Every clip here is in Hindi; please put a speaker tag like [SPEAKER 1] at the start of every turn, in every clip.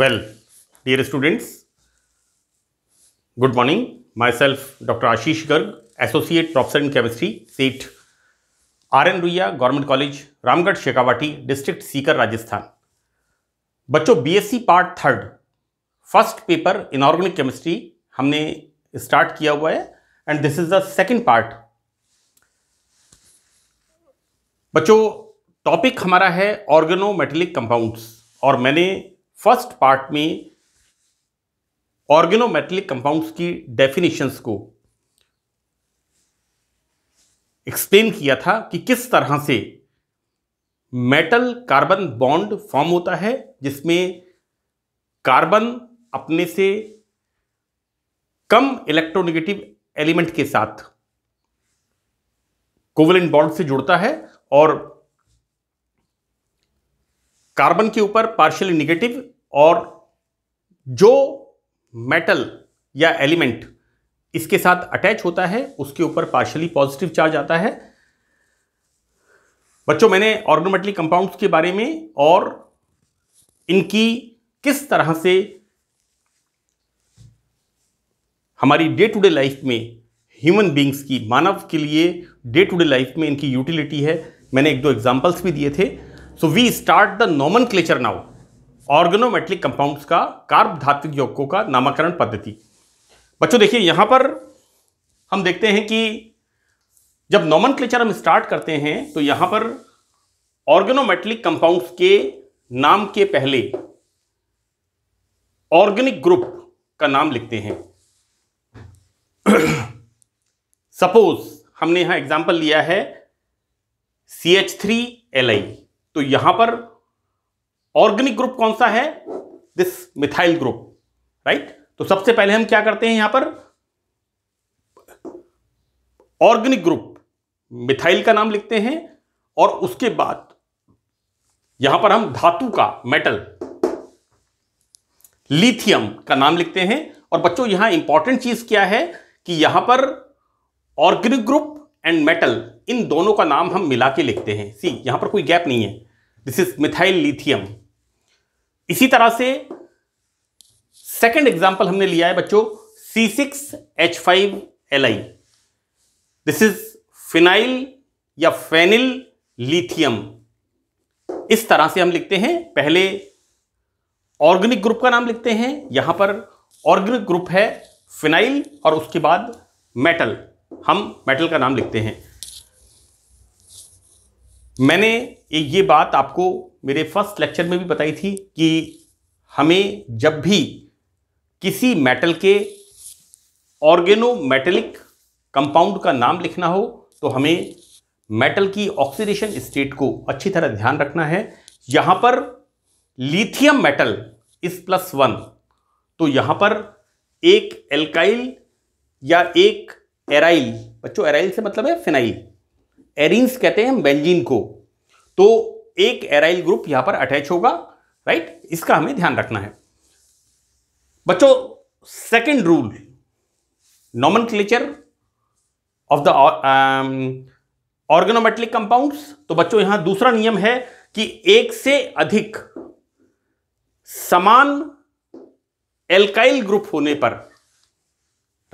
[SPEAKER 1] Well, dear students, good morning. Myself, Dr. Ashish Garg, Associate Professor in Chemistry, SATE, RN Ruya, Government College, Ramgarh Shekawati, District Seeker, Rajasthan. बच्चों BSc part third first paper inorganic chemistry हमने स्टार्ट किया हुआ है and this is the second part बच्चों टॉपिक हमारा है ऑर्गेनो मेटेलिक कंपाउंड्स और मैंने फर्स्ट पार्ट में ऑर्गेनोमेटलिक कंपाउंड्स की डेफिनेशंस को एक्सप्लेन किया था कि किस तरह से मेटल कार्बन बॉन्ड फॉर्म होता है जिसमें कार्बन अपने से कम इलेक्ट्रोनेगेटिव एलिमेंट के साथ कोवलेंट बॉन्ड से जुड़ता है और कार्बन के ऊपर पार्शियली नेगेटिव और जो मेटल या एलिमेंट इसके साथ अटैच होता है उसके ऊपर पार्शियली पॉजिटिव चार्ज आता है बच्चों मैंने ऑर्गोमेटली कंपाउंड्स के बारे में और इनकी किस तरह से हमारी डे टू डे लाइफ में ह्यूमन बींग्स की मानव के लिए डे टू डे लाइफ में इनकी यूटिलिटी है मैंने एक दो एग्जाम्पल्स भी दिए थे so we start the nomenclature now organometallic compounds का कार्ब धात्विक यौगिकों का नामकरण पद्धति बच्चों देखिए यहाँ पर हम देखते हैं कि जब नॉमन हम स्टार्ट करते हैं तो यहाँ पर ऑर्गेनोमेट्रिक कंपाउंड्स के नाम के पहले ऑर्गेनिक ग्रुप का नाम लिखते हैं सपोज हमने यहां एग्जांपल लिया है C H three L I तो यहां पर ऑर्गेनिक ग्रुप कौन सा है दिस मिथाइल ग्रुप राइट तो सबसे पहले हम क्या करते हैं यहां पर ऑर्गेनिक ग्रुप मिथाइल का नाम लिखते हैं और उसके बाद यहां पर हम धातु का मेटल लिथियम का नाम लिखते हैं और बच्चों यहां इंपॉर्टेंट चीज क्या है कि यहां पर ऑर्गेनिक ग्रुप एंड मेटल इन दोनों का नाम हम मिला के लिखते हैं सी यहां पर कोई गैप नहीं है दिस इज मिथाइल लिथियम इसी तरह से सेकंड एग्जांपल हमने लिया है बच्चों C six H five L I this is phenyl या फेनिल लिथियम इस तरह से हम लिखते हैं पहले ऑर्गेनिक ग्रुप का नाम लिखते हैं यहां पर ऑर्गेनिक ग्रुप है फिनाइल और उसके बाद मेटल हम मेटल का नाम लिखते हैं मैंने ये बात आपको मेरे फर्स्ट लेक्चर में भी बताई थी कि हमें जब भी किसी मेटल के ऑर्गेनोमेटेलिक कंपाउंड का नाम लिखना हो तो हमें मेटल की ऑक्सीडेशन स्टेट को अच्छी तरह ध्यान रखना है यहाँ पर lithium metal is plus one तो यहाँ पर एक एल्काइल या एक एराइल बच्चों एराइल से मतलब है फिनाइल एरिन्स कहते हैं बेल्जिन को तो एक एराइल ग्रुप यहां पर अटैच होगा राइट इसका हमें ध्यान रखना है बच्चों second rule nomen of the organometallic compounds तो बच्चों यहां दूसरा नियम है कि एक से अधिक समान एल्काइल ग्रुप होने पर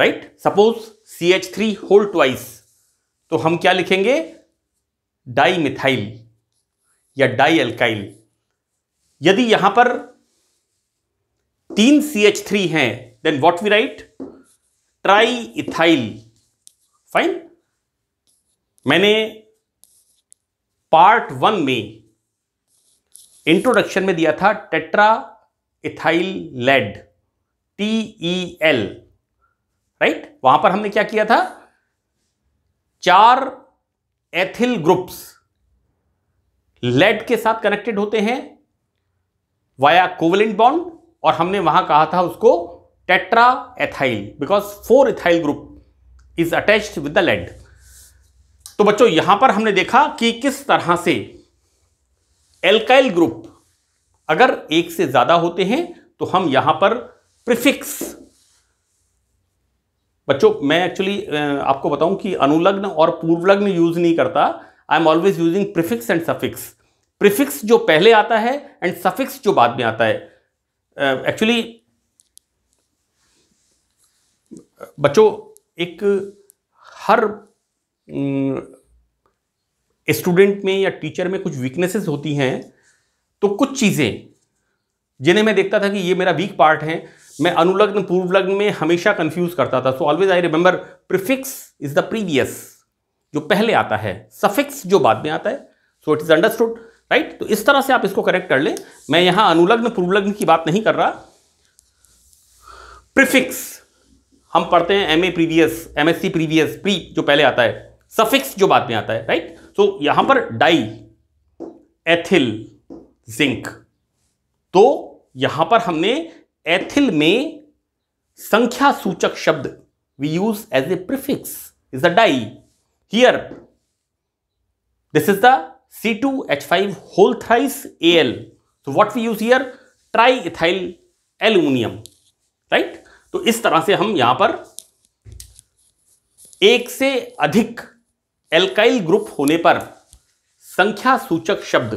[SPEAKER 1] right suppose C H three hold twice तो हम क्या लिखेंगे डाई मिथाइल या डाई अल्काइल यदि यहां पर तीन सी एच थ्री हैं then what we write tri ethyl fine मैंने पार्ट वन में इंट्रोडक्शन में दिया था tetra ethyl lead T E e L right वहां पर हमने क्या किया था चार एथिल ग्रुप्स लेड के साथ कनेक्टेड होते हैं वाया कोवलेंट बॉन्ड और हमने वहां कहा था उसको tetra ethyl because four ethyl group is attached with the lead तो बच्चों यहां पर हमने देखा कि किस तरह से एल्काइल ग्रुप अगर एक से ज्यादा होते हैं तो हम यहां पर प्रिफिक्स बच्चों मैं एक्चुअली आपको बताऊं कि अनुलग्न और पूर्वलग्न यूज नहीं करता I am always using prefix and suffix prefix जो पहले आता है एंड सफिक्स जो बाद में आता है एक्चुअली uh, बच्चों एक हर स्टूडेंट में या टीचर में कुछ वीकनेसेस होती हैं तो कुछ चीज़ें जिन्हें मैं देखता था कि ये मेरा वीक पार्ट है मैं अनुलग्न पूर्वलग्न में हमेशा कंफ्यूज करता था so always I remember prefix is the previous जो पहले आता है सफिक्स जो बाद में आता है so it is understood right तो इस तरह से आप इसको करेक्ट कर लें मैं यहां अनुलग्न पूर्वलग्न की बात नहीं कर रहा प्रिफिक्स हम पढ़ते हैं M A previous M S C previous pre जो पहले आता है सफिक्स जो बाद में आता है राइट सो so, यहां पर डाई एथिल जिंक तो यहां पर हमने एथिल में संख्या सूचक शब्द we use as a prefix is a di here this is the C two H five whole thrice A L so what we use here tri ethyl aluminium right तो इस तरह से हम यहां पर एक से अधिक एल्काइल ग्रुप होने पर संख्या सूचक शब्द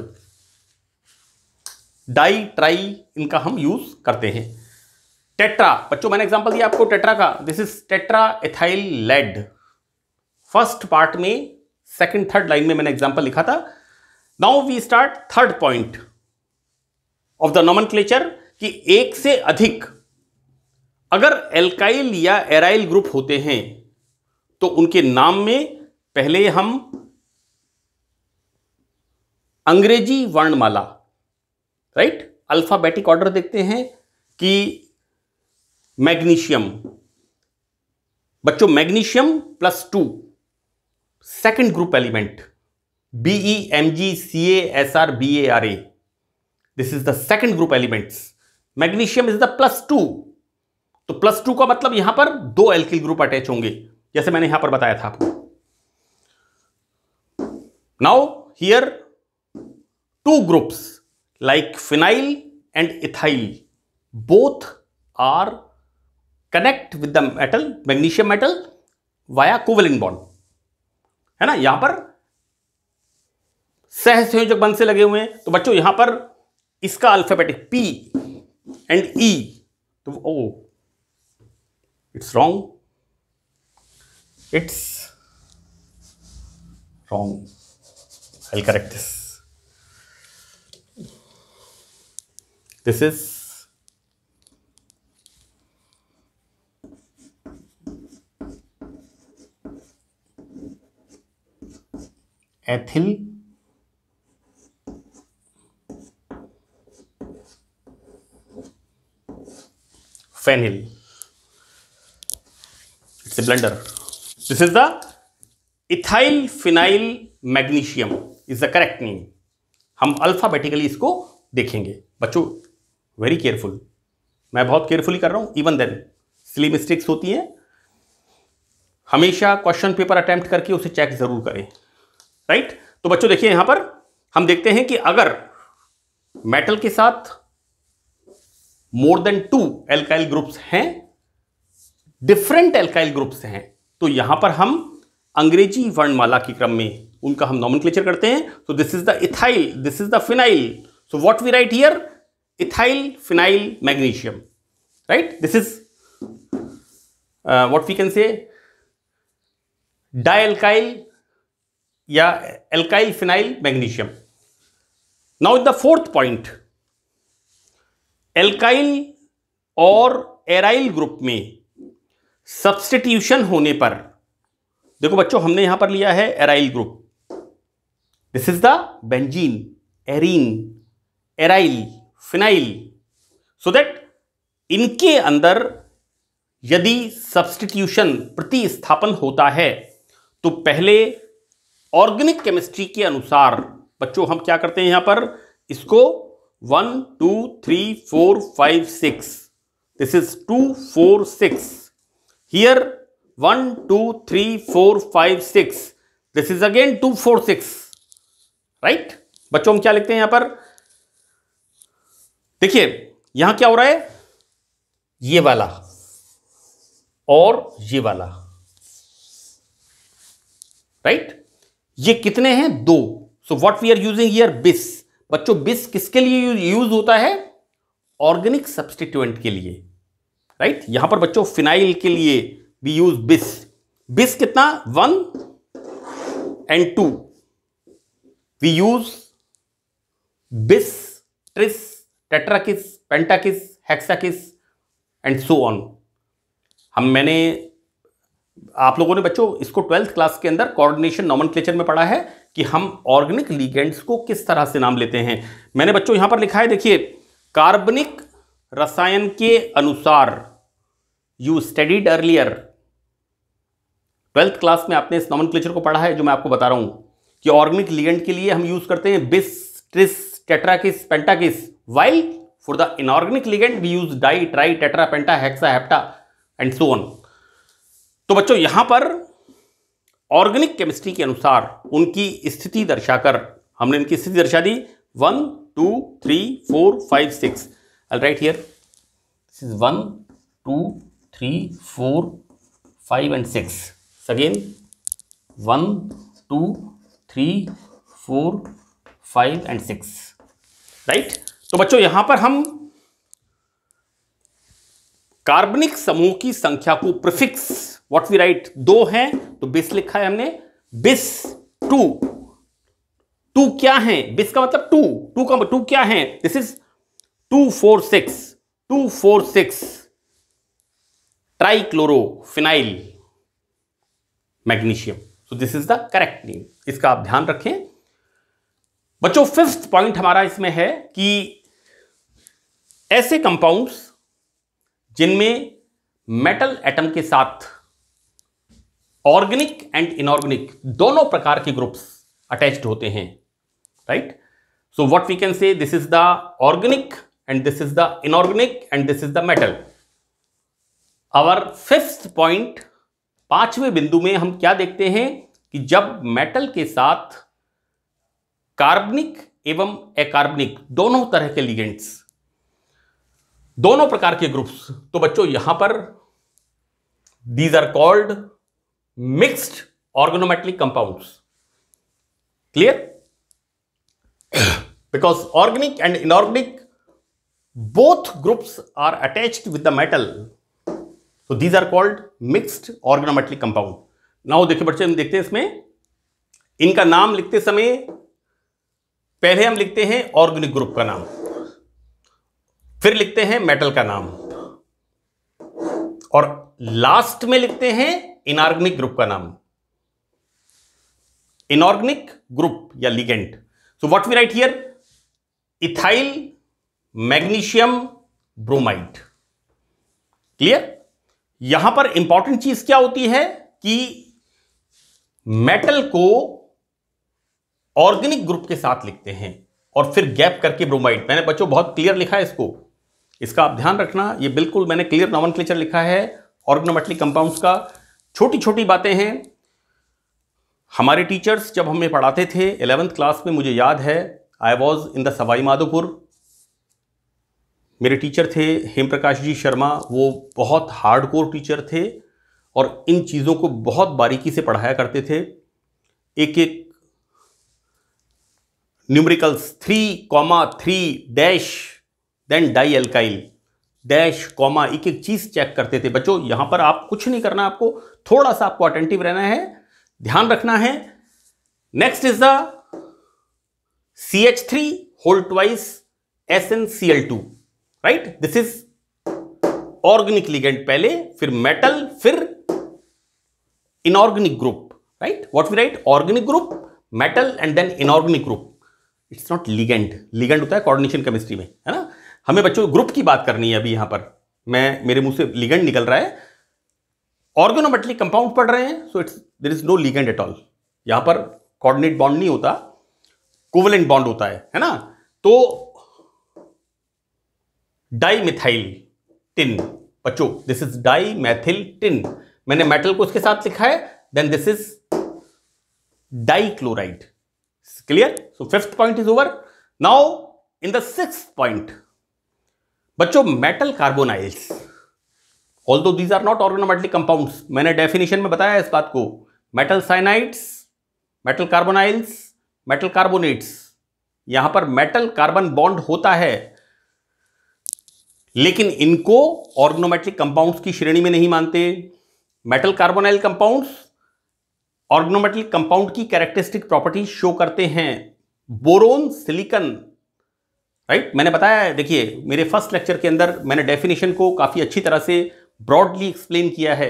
[SPEAKER 1] डाई ट्राई इनका हम यूज करते हैं टेट्रा बच्चों मैंने एग्जांपल दिया आपको टेट्रा का this is tetra ethyl lead first part में सेकंड थर्ड लाइन में मैंने एग्जांपल लिखा था now we start third point of the nomen कि एक से अधिक अगर एल्काइल या एराइल ग्रुप होते हैं तो उनके नाम में पहले हम अंग्रेजी वर्णमाला राइट अल्फाबेटिक ऑर्डर देखते हैं कि मैग्नीशियम बच्चों magnesium plus two second group element B E M G C S R B A R A this is the second group elements magnesium is the plus two तो प्लस टू का मतलब यहां पर दो एल्किल ग्रुप अटैच होंगे जैसे मैंने यहां पर बताया था आपको now here two groups like phenyl and ethyl both are connect with the metal magnesium metal via covalent bond है ना यहां पर सह संयोजक बंध से लगे हुए हैं तो बच्चों यहां पर इसका अल्फाबेटिक पी एंड ई तो oh it's wrong it's wrong I correct this this is ethyl phenyl it's a blunder this is the ethyl phenyl magnesium is the correct name हम अल्फाबेटिकली इसको देखेंगे बच्चों वेरी केयरफुल मैं बहुत केयरफुली कर रहा हूं इवन देन स्ली मिस्टेक्स होती हैं हमेशा क्वेश्चन पेपर अटेम्प्ट करके उसे चेक ज़रूर करें राइट तो बच्चों देखिए यहां पर हम देखते हैं कि अगर मेटल के साथ more than two alkyl groups हैं डिफरेंट एल्काइल ग्रुप्स हैं तो यहां पर हम अंग्रेजी वर्णमाला के क्रम में उनका हम नॉमन करते हैं तो this is the ethyl this is the phenyl so what we write here ethyl phenyl magnesium right this is what we can say dialkyl या alkyl phenyl magnesium now the fourth point alkyl और एराइल ग्रुप में सब्सटीट्यूशन होने पर देखो बच्चों हमने यहां पर लिया है aryl group this is the benzene arene aryl phenyl so that इनके अंदर यदि सब्सटीट्यूशन प्रतिस्थापन होता है तो पहले ऑर्गेनिक केमिस्ट्री के अनुसार बच्चों हम क्या करते हैं यहां पर इसको one two three four five six this is two four six here one two three four five six this is again two four six right बच्चों हम क्या लिखते हैं यहां पर देखिए यहां क्या हो रहा है ये वाला और ये वाला राइट ये कितने हैं दो so what we are using here bis बच्चों बिस किसके लिए यूज होता है ऑर्गेनिक सब्सटीट्यूएंट के लिए राइट right? यहां पर बच्चों फिनाइल के लिए वी यूज बिस बिस कितना one and two we use bis tris tetrakis pentakis hexakis and so on हम मैंने आप लोगों ने बच्चों इसको ट्वेल्थ क्लास के अंदर कोऑर्डिनेशन नॉमन में पढ़ा है कि हम ऑर्गेनिक लीगेंड्स को किस तरह से नाम लेते हैं मैंने बच्चों यहां पर लिखा है देखिए कार्बनिक रसायन के अनुसार you studied earlier twelfth class में आपने इस नॉमन को पढ़ा है जो मैं आपको बता रहा हूं कि ऑर्गेनिक लीगेंड के लिए हम यूज करते हैं bis tris tetrakis pentakis while for the inorganic ligand we use di tri tetra penta hexa hepta and so on तो बच्चों यहां पर ऑर्गेनिक केमिस्ट्री के अनुसार उनकी स्थिति दर्शाकर हमने इनकी स्थिति दर्शा दी one two three four five six L right here this is one two three four five and six again one two three four five and six right तो बच्चों यहां पर हम कार्बनिक समूह की संख्या को प्रिफिक्स व्हाट वी राइट दो हैं तो बिस लिखा है हमने बिस टू टू क्या है बिस का मतलब टू टू का मतलब, टू क्या है this is two four six two four six trichlorophenyl magnesium so this is the correct name इसका आप ध्यान रखें बच्चों फिफ्थ पॉइंट हमारा इसमें है कि ऐसे कंपाउंड्स जिनमें मेटल एटम के साथ ऑर्गेनिक एंड इनऑर्गेनिक दोनों प्रकार के ग्रुप्स अटैच्ड होते हैं right so what we can say this is the organic and this is the inorganic and this is the metal our fifth point पांचवें बिंदु में हम क्या देखते हैं कि जब मेटल के साथ कार्बनिक एवं अकार्बनिक दोनों तरह के लिगेंट्स दोनों प्रकार के ग्रुप्स तो बच्चों यहां पर these are called mixed organometric compound clear because organic and inorganic both groups are attached with the metal so these are called mixed organometric compound now देखिए बच्चे हम देखते हैं इसमें इनका नाम लिखते समय पहले हम लिखते हैं ऑर्गेनिक ग्रुप का नाम फिर लिखते हैं मेटल का नाम और लास्ट में लिखते हैं इनऑर्गेनिक ग्रुप का नाम इनऑर्गेनिक ग्रुप या ligand so what we write here ethyl magnesium bromide clear यहां पर इंपॉर्टेंट चीज क्या होती है कि मेटल को ऑर्गेनिक ग्रुप के साथ लिखते हैं और फिर गैप करके ब्रोमाइड मैंने बच्चों बहुत क्लियर लिखा है इसको इसका आप ध्यान रखना ये बिल्कुल मैंने क्लियर नॉमन लिखा है ऑर्गनोमेटली कंपाउंड्स का छोटी छोटी बातें हैं हमारे टीचर्स जब हमें पढ़ाते थे एलेवंथ क्लास में मुझे याद है I was in the Sawai Madhopur मेरे टीचर थे हेम प्रकाश जी शर्मा वो बहुत हार्डकोर टीचर थे और इन चीज़ों को बहुत बारीकी से पढ़ाया करते थे एक एक numericals three comma three dash then di alkyl dash comma एक एक चीज़ चेक करते थे बच्चों यहां पर आप कुछ नहीं करना आपको थोड़ा सा आपको अटेंटिव रहना है ध्यान रखना है next is the C H three whole twice S N C L two right this is organic ligand पहले फिर मेटल फिर inorganic group right what we write organic group metal and then inorganic group it's not ligand ligand होता है कोऑर्डिनेशन केमिस्ट्री में है ना हमें बच्चों ग्रुप की बात करनी है अभी यहां पर मैं मेरे मुंह से लिगेंड निकल रहा है ऑर्गेनोमेटलिक कंपाउंड पढ़ रहे हैं so it's there is no ligand at all यहां पर कोऑर्डिनेट बॉन्ड नहीं होता कोवलेंट बॉन्ड होता है है ना तो डाईमिथाइल टिन बच्चों this is di methyl tin मैंने मेटल को इसके साथ लिखा है then this is dichloride clear so fifth point is over now in the six point बच्चों metal carbonyls although these are not organometallic compounds मैंने डेफिनेशन में बताया इस बात को metal cyanides metal carbonyls metal carbonates यहां पर मेटल कार्बन बॉन्ड होता है लेकिन इनको ऑर्गोनोमेट्रिक कंपाउंड्स की श्रेणी में नहीं मानते metal carbonyl compounds organometic compound की कैरेक्टरिस्टिक प्रॉपर्टीज शो करते हैं बोरोन सिलिकन राइट right? मैंने बताया देखिए मेरे फर्स्ट लेक्चर के अंदर मैंने डेफिनेशन को काफ़ी अच्छी तरह से ब्रॉडली एक्सप्लेन किया है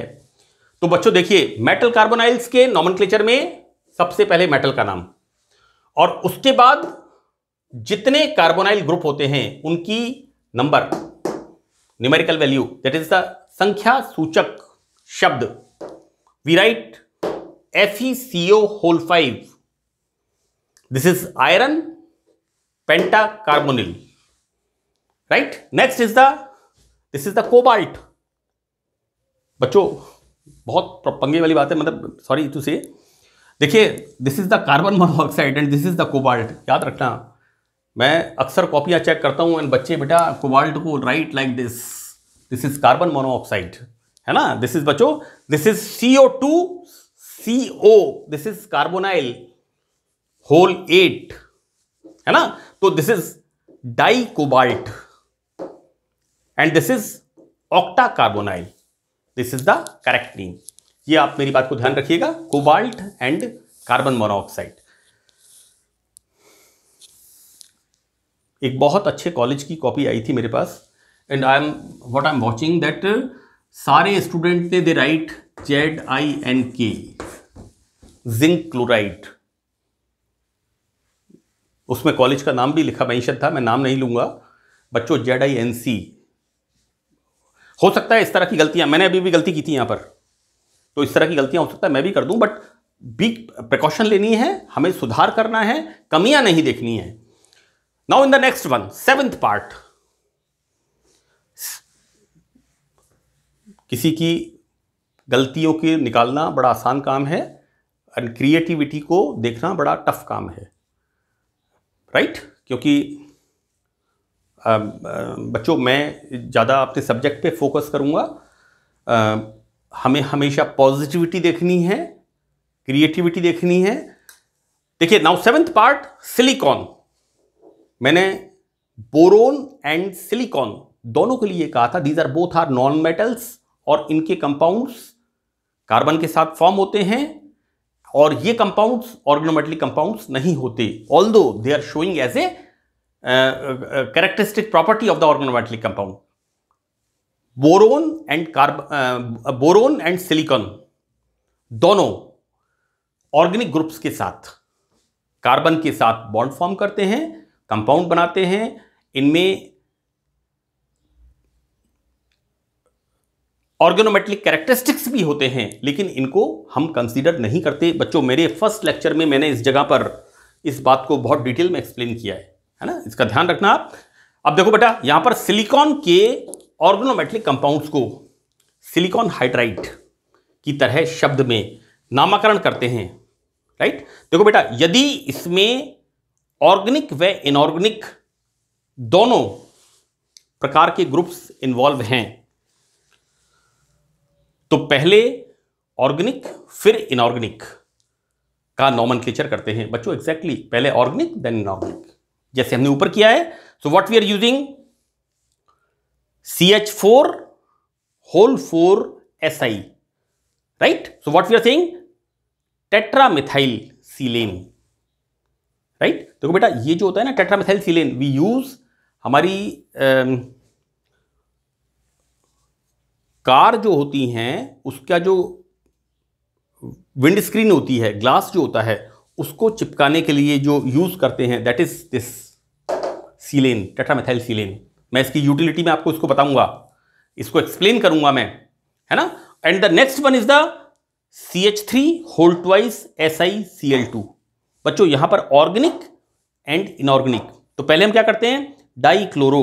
[SPEAKER 1] तो बच्चों देखिए मेटल कार्बोनाइल्स के नॉमन में सबसे पहले मेटल का नाम और उसके बाद जितने कार्बोनाइल ग्रुप होते हैं उनकी number numerical value that is the संख्या सूचक शब्द we write F E C O whole five this is iron pentacarbonyl right next is the this is the cobalt बच्चों बहुत पंगे वाली बात है मतलब सॉरी टू से देखिए this is the carbon monoxide and this is the cobalt याद रखना मैं अक्सर कॉपियां चेक करता हूं एंड बच्चे बेटा कोबाल्ट को right like this this is carbon monoxide है ना दिस इज बच्चों this is C O two C O this is carbonyl whole eight है ना तो this is di cobalt and this is octa carbonyl this is the correct name ये आप मेरी बात को ध्यान रखिएगा कोबाल्ट एंड कार्बन मोनोऑक्साइड एक बहुत अच्छे कॉलेज की कॉपी आई थी मेरे पास and I am what I am watching that सारे स्टूडेंट ने they write Z I N K zinc chloride उसमें कॉलेज का नाम भी लिखा मैंशन था मैं नाम नहीं लूँगा बच्चों जेड आई एन सी हो सकता है इस तरह की गलतियाँ मैंने अभी भी गलती की थी यहाँ पर तो इस तरह की गलतियाँ हो सकता है मैं भी कर दूँ बट बी प्रिकॉशन लेनी है हमें सुधार करना है कमियां नहीं देखनी है now in the next one seventh part किसी की गलतियों के निकालना बड़ा आसान काम है एंड क्रिएटिविटी को देखना बड़ा टफ काम है राइट क्योंकि बच्चों मैं ज़्यादा अपने सब्जेक्ट पे फोकस करूँगा हमें हमेशा पॉजिटिविटी देखनी है क्रिएटिविटी देखनी है देखिए नाउ सेवेंथ पार्ट सिलिकॉन मैंने बोरोन एंड सिलिकॉन दोनों के लिए कहा था these are both are non metals और इनके कंपाउंड्स कार्बन के साथ फॉर्म होते हैं और ये कंपाउंड्स ऑर्गेनोमेटलिक कंपाउंड्स नहीं होते although they are showing as a characteristic property of the organometallic compound boron and carb boron and silicon दोनों ऑर्गेनिक ग्रुप्स के साथ कार्बन के साथ बॉन्ड फॉर्म करते हैं कंपाउंड बनाते हैं इनमें ऑर्गेनोमेट्रिक कैरेक्टरिस्टिक्स भी होते हैं लेकिन इनको हम कंसीडर नहीं करते बच्चों मेरे फर्स्ट लेक्चर में मैंने इस जगह पर इस बात को बहुत डिटेल में एक्सप्लेन किया है है ना इसका ध्यान रखना आप अब देखो बेटा यहां पर सिलिकॉन के ऑर्गेनोमेट्रिक कंपाउंड्स को सिलिकॉन हाइड्राइड की तरह शब्द में नामकरण करते हैं राइट देखो बेटा यदि इसमें ऑर्गेनिक व इनऑर्गेनिक दोनों प्रकार के ग्रुप्स इन्वॉल्व हैं तो पहले ऑर्गेनिक फिर इनऑर्गेनिक का नॉमन करते हैं बच्चों एग्जैक्टली exactly, पहले ऑर्गेनिक देन इनऑर्गेनिक जैसे हमने ऊपर किया है so what we are using C H four whole four S I right so what we are saying tetramethyl silane right देखो बेटा ये जो होता है ना टेट्रामिथाइल सीलेन वी यूज हमारी uh, कार जो होती हैं उसका जो विंड स्क्रीन होती है ग्लास जो होता है उसको चिपकाने के लिए जो यूज़ करते हैं that is this silane tetramethyl silane मैं इसकी यूटिलिटी में आपको इसको बताऊंगा इसको एक्सप्लेन करूंगा मैं है ना and the next one is the C H three hold twice S I C L two बच्चों यहां पर ऑर्गेनिक एंड इनऑर्गेनिक तो पहले हम क्या करते हैं डाई क्लोरो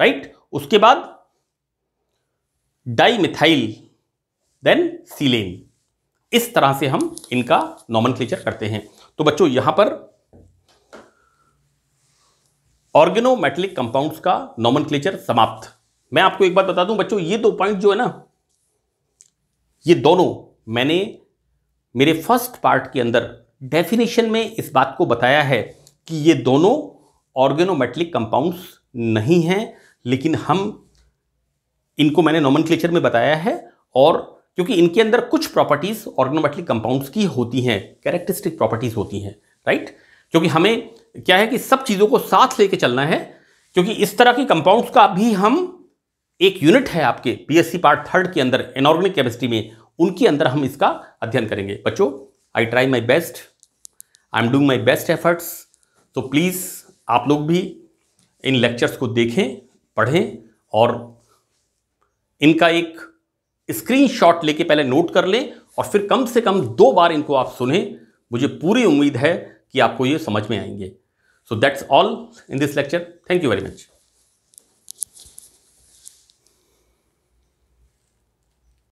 [SPEAKER 1] राइट उसके बाद मिथाइल देन सीलेन इस तरह से हम इनका नॉमन करते हैं तो बच्चों यहां पर ऑर्गेनोमेटलिक कंपाउंड्स का नॉमन समाप्त मैं आपको एक बात बता दूं बच्चों ये दो पॉइंट जो है ना ये दोनों मैंने मेरे फर्स्ट पार्ट के अंदर डेफिनेशन में इस बात को बताया है कि ये दोनों ऑर्गेनोमेटलिक कंपाउंड्स नहीं हैं लेकिन हम इनको मैंने नॉमन में बताया है और क्योंकि इनके अंदर कुछ प्रॉपर्टीज़ ऑर्गनोमेटलिक कंपाउंड्स की होती हैं कैरेक्टरिस्टिक प्रॉपर्टीज़ होती हैं राइट क्योंकि हमें क्या है कि सब चीज़ों को साथ लेके चलना है क्योंकि इस तरह के कंपाउंड्स का भी हम एक यूनिट है आपके बीएससी पार्ट थर्ड के अंदर एनऑर्गेनिक केमिस्ट्री में उनके अंदर हम इसका अध्ययन करेंगे बच्चों I try my best I am doing my best efforts तो प्लीज़ आप लोग भी इन लेक्चर्स को देखें पढ़ें और इनका एक स्क्रीनशॉट लेके पहले नोट कर लें और फिर कम से कम दो बार इनको आप सुने मुझे पूरी उम्मीद है कि आपको ये समझ में आएंगे so that's all in this lecture thank you very much